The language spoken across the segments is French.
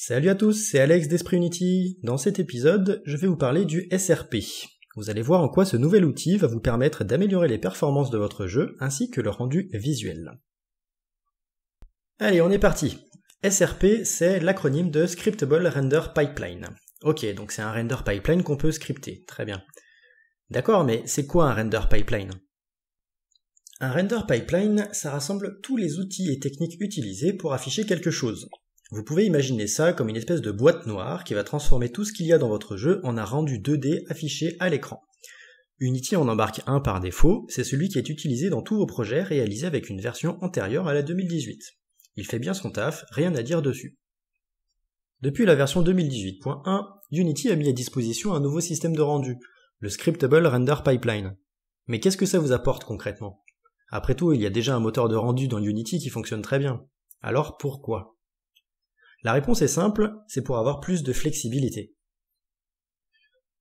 Salut à tous, c'est Alex d'Esprit Unity. Dans cet épisode, je vais vous parler du SRP. Vous allez voir en quoi ce nouvel outil va vous permettre d'améliorer les performances de votre jeu ainsi que le rendu visuel. Allez, on est parti. SRP, c'est l'acronyme de Scriptable Render Pipeline. Ok, donc c'est un render pipeline qu'on peut scripter, très bien. D'accord, mais c'est quoi un render pipeline Un render pipeline, ça rassemble tous les outils et techniques utilisés pour afficher quelque chose, vous pouvez imaginer ça comme une espèce de boîte noire qui va transformer tout ce qu'il y a dans votre jeu en un rendu 2D affiché à l'écran. Unity en embarque un par défaut, c'est celui qui est utilisé dans tous vos projets réalisés avec une version antérieure à la 2018. Il fait bien son taf, rien à dire dessus. Depuis la version 2018.1, Unity a mis à disposition un nouveau système de rendu, le Scriptable Render Pipeline. Mais qu'est-ce que ça vous apporte concrètement Après tout, il y a déjà un moteur de rendu dans Unity qui fonctionne très bien. Alors pourquoi la réponse est simple, c'est pour avoir plus de flexibilité.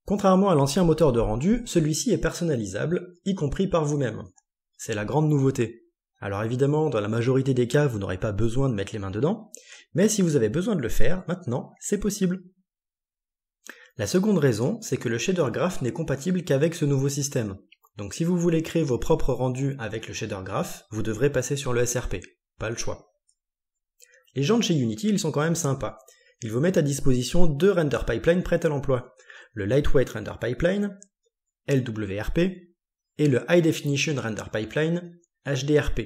Contrairement à l'ancien moteur de rendu, celui-ci est personnalisable, y compris par vous-même. C'est la grande nouveauté. Alors évidemment, dans la majorité des cas, vous n'aurez pas besoin de mettre les mains dedans, mais si vous avez besoin de le faire, maintenant, c'est possible. La seconde raison, c'est que le shader graph n'est compatible qu'avec ce nouveau système. Donc si vous voulez créer vos propres rendus avec le shader graph, vous devrez passer sur le SRP. Pas le choix. Les gens de chez Unity, ils sont quand même sympas. Ils vous mettent à disposition deux render pipelines prêts à l'emploi. Le Lightweight Render Pipeline, LWRP, et le High Definition Render Pipeline, HDRP.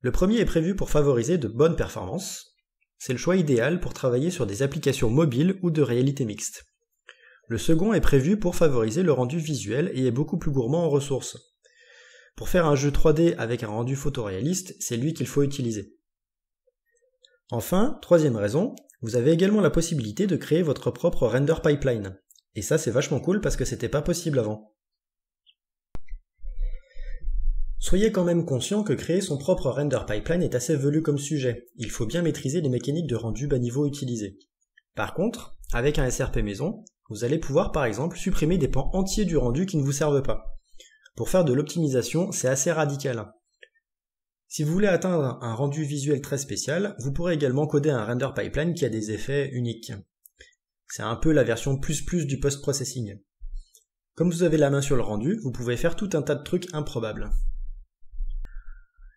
Le premier est prévu pour favoriser de bonnes performances. C'est le choix idéal pour travailler sur des applications mobiles ou de réalité mixte. Le second est prévu pour favoriser le rendu visuel et est beaucoup plus gourmand en ressources. Pour faire un jeu 3D avec un rendu photoréaliste, c'est lui qu'il faut utiliser. Enfin, troisième raison, vous avez également la possibilité de créer votre propre render pipeline. Et ça, c'est vachement cool parce que c'était pas possible avant. Soyez quand même conscient que créer son propre render pipeline est assez velu comme sujet. Il faut bien maîtriser les mécaniques de rendu bas niveau utilisées. Par contre, avec un SRP maison, vous allez pouvoir par exemple supprimer des pans entiers du rendu qui ne vous servent pas. Pour faire de l'optimisation, c'est assez radical. Si vous voulez atteindre un rendu visuel très spécial, vous pourrez également coder un render pipeline qui a des effets uniques. C'est un peu la version plus plus du post-processing. Comme vous avez la main sur le rendu, vous pouvez faire tout un tas de trucs improbables.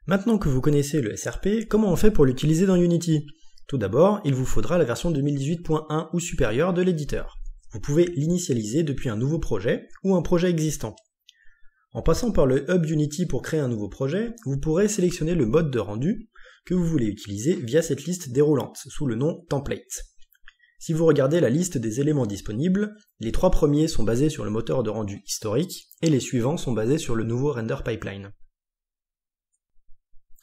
Maintenant que vous connaissez le SRP, comment on fait pour l'utiliser dans Unity Tout d'abord, il vous faudra la version 2018.1 ou supérieure de l'éditeur. Vous pouvez l'initialiser depuis un nouveau projet ou un projet existant. En passant par le hub Unity pour créer un nouveau projet, vous pourrez sélectionner le mode de rendu que vous voulez utiliser via cette liste déroulante sous le nom template. Si vous regardez la liste des éléments disponibles, les trois premiers sont basés sur le moteur de rendu historique et les suivants sont basés sur le nouveau render pipeline.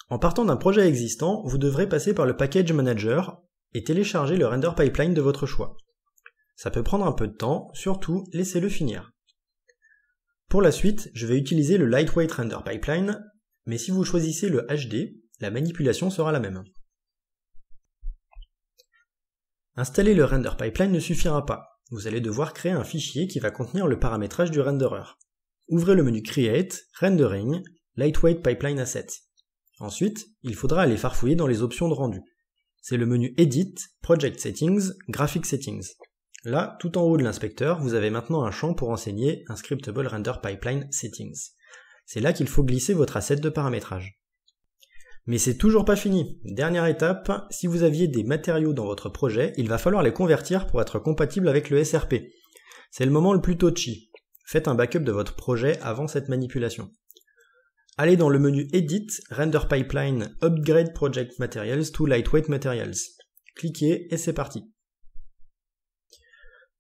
En partant d'un projet existant, vous devrez passer par le package manager et télécharger le render pipeline de votre choix. Ça peut prendre un peu de temps, surtout laissez-le finir. Pour la suite, je vais utiliser le Lightweight Render Pipeline, mais si vous choisissez le HD, la manipulation sera la même. Installer le Render Pipeline ne suffira pas. Vous allez devoir créer un fichier qui va contenir le paramétrage du renderer. Ouvrez le menu Create, Rendering, Lightweight Pipeline Asset. Ensuite, il faudra aller farfouiller dans les options de rendu. C'est le menu Edit, Project Settings, Graphic Settings. Là, tout en haut de l'inspecteur, vous avez maintenant un champ pour enseigner un scriptable render pipeline settings. C'est là qu'il faut glisser votre asset de paramétrage. Mais c'est toujours pas fini. Dernière étape, si vous aviez des matériaux dans votre projet, il va falloir les convertir pour être compatible avec le SRP. C'est le moment le plus touchy. Faites un backup de votre projet avant cette manipulation. Allez dans le menu Edit, Render Pipeline, Upgrade Project Materials to Lightweight Materials. Cliquez et c'est parti.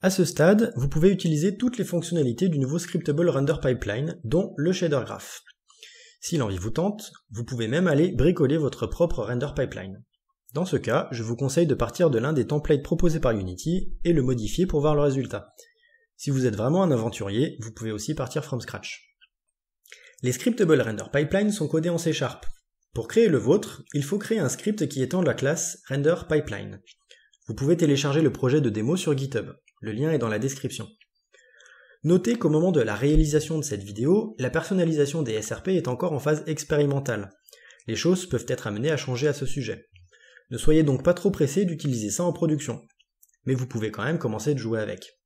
À ce stade, vous pouvez utiliser toutes les fonctionnalités du nouveau Scriptable Render Pipeline, dont le shader graph. Si l'envie vous tente, vous pouvez même aller bricoler votre propre render pipeline. Dans ce cas, je vous conseille de partir de l'un des templates proposés par Unity et le modifier pour voir le résultat. Si vous êtes vraiment un aventurier, vous pouvez aussi partir from scratch. Les scriptable render pipelines sont codés en C Sharp. Pour créer le vôtre, il faut créer un script qui étend la classe render pipeline. Vous pouvez télécharger le projet de démo sur GitHub, le lien est dans la description. Notez qu'au moment de la réalisation de cette vidéo, la personnalisation des SRP est encore en phase expérimentale. Les choses peuvent être amenées à changer à ce sujet. Ne soyez donc pas trop pressé d'utiliser ça en production, mais vous pouvez quand même commencer de jouer avec.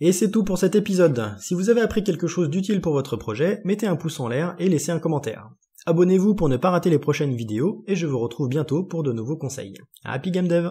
Et c'est tout pour cet épisode. Si vous avez appris quelque chose d'utile pour votre projet, mettez un pouce en l'air et laissez un commentaire. Abonnez-vous pour ne pas rater les prochaines vidéos et je vous retrouve bientôt pour de nouveaux conseils. Happy Game Dev